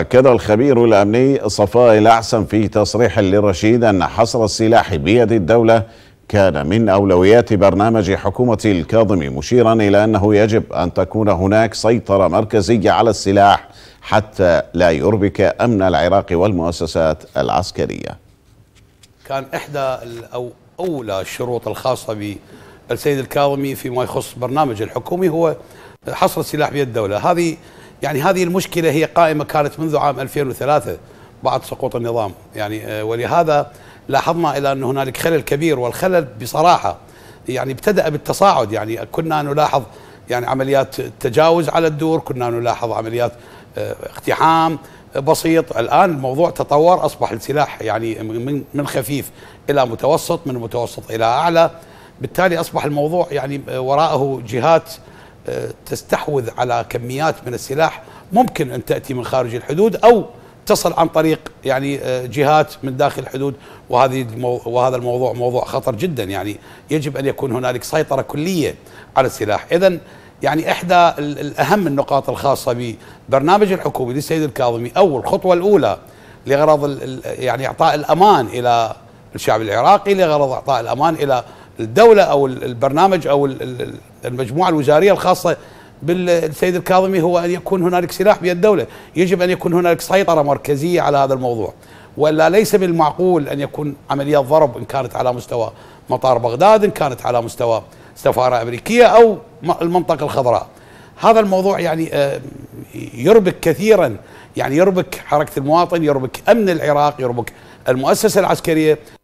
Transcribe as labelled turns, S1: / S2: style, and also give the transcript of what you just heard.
S1: أكد الخبير الأمني صفاء الأحسن في تصريح لرشيد أن حصر السلاح بيد الدولة كان من أولويات برنامج حكومة الكاظمي مشيرا إلى أنه يجب أن تكون هناك سيطرة مركزية على السلاح حتى لا يربك أمن العراق والمؤسسات العسكرية
S2: كان إحدى أو أولى الشروط الخاصة بالسيد الكاظمي فيما يخص برنامج الحكومي هو حصر السلاح بيد الدولة هذه يعني هذه المشكلة هي قائمة كانت منذ عام 2003 بعد سقوط النظام يعني آه، ولهذا لاحظنا إلى أن هنالك خلل كبير والخلل بصراحة يعني ابتدأ بالتصاعد يعني كنا نلاحظ يعني عمليات تجاوز على الدور كنا نلاحظ عمليات آه، اقتحام بسيط الآن الموضوع تطور أصبح السلاح يعني من خفيف إلى متوسط من متوسط إلى أعلى بالتالي أصبح الموضوع يعني آه، وراءه جهات تستحوذ على كميات من السلاح ممكن ان تاتي من خارج الحدود او تصل عن طريق يعني آه، جهات من داخل الحدود وهذه وهذا الموضوع موضوع خطر جدا يعني يجب ان يكون هنالك سيطره كليه على السلاح، اذا يعني احدى الاهم النقاط الخاصه ببرنامج الحكومي للسيد الكاظمي او الخطوه الاولى لغرض يعني اعطاء الامان الى الشعب العراقي لغرض اعطاء الامان الى الدوله او البرنامج او المجموعه الوزاريه الخاصه بالسيد الكاظمي هو ان يكون هنالك سلاح بيد الدوله، يجب ان يكون هنالك سيطره مركزيه على هذا الموضوع، والا ليس بالمعقول ان يكون عمليات ضرب ان كانت على مستوى مطار بغداد، ان كانت على مستوى سفاره امريكيه او المنطقه الخضراء. هذا الموضوع يعني آه، يربك كثيرا يعني
S1: يربك حركه المواطن، يربك امن العراق، يربك المؤسسه العسكريه